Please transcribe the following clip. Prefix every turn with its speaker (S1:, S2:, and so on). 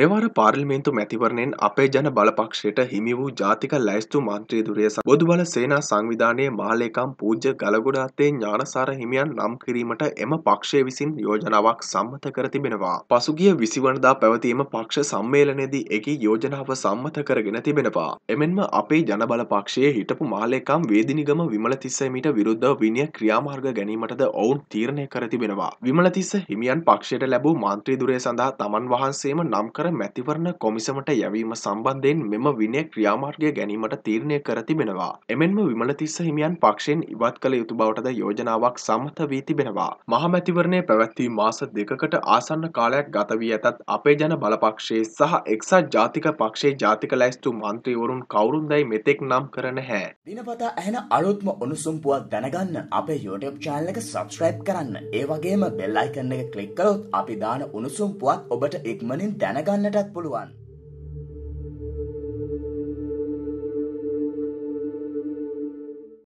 S1: මෙවර පාර්ලිමේන්තු මැතිවරණයෙන් අපේ ජන බලපක්ෂයට හිමි වූ ජාතික ලැයිස්තු මන්ත්‍රීදුරිය සහ බොදුබල සේනා සංවිධානයේ මහලේකම් පූජ්‍ය ගලගොඩ අතේ ඥානසාර හිමියන් නම් කිරීමට එම පක්ෂය විසින් යෝජනාවක් සම්මත කර තිබෙනවා. පසුගිය 20 වනදා පැවතීම පක්ෂ සම්මේලනයේදී එකී යෝජනාව සම්මත කරගෙන තිබෙනවා. එමෙන්ම අපේ ජන බලපක්ෂයේ හිටපු මහලේකම් වේදිනිගම විමලතිස්ස හිමිට විරුද්ධව විනය ක්‍රියාමාර්ග ගැනීමටද ඔවුන් තීරණය කර තිබෙනවා. විමලතිස්ස හිමියන් පක්ෂයට ලැබූ මන්ත්‍රීදුරය සඳහා තමන් වහන්සේම නම් කර මැතිවරණ කොමිසමට යැවීම සම්බන්ධයෙන් මෙම විනය ක්‍රියාමාර්ගය ගැනීමට තීරණය කර තිබෙනවා. එමෙන්ම විමලතිස්ස හිමියන් පක්ෂයෙන් ඉවත් කළ යුතු බවටද යෝජනාවක් සම්මත වී තිබෙනවා. මහමැතිවරණය පැවැත්වී මාස දෙකකට ආසන්න කාලයක් ගත වී ඇතත් අපේ ජන බලපක්ෂයේ සහ එක්සත් ජාතික පක්ෂයේ ජාතික ලැයිස්තු මන්ත්‍රීවරුන් කවුරුන්දයි මෙතෙක් නම් කර නැහැ.
S2: දිනපතා ඇහෙන
S1: අලුත්ම උණුසුම් පුවත් දැනගන්න
S2: අපේ YouTube channel එක subscribe කරන්න. ඒ වගේම bell icon එක click කළොත් අපි දාන උණුසුම් පුවත් ඔබට ඉක්මනින් දැනගන්න කරන්නටත් පුළුවන්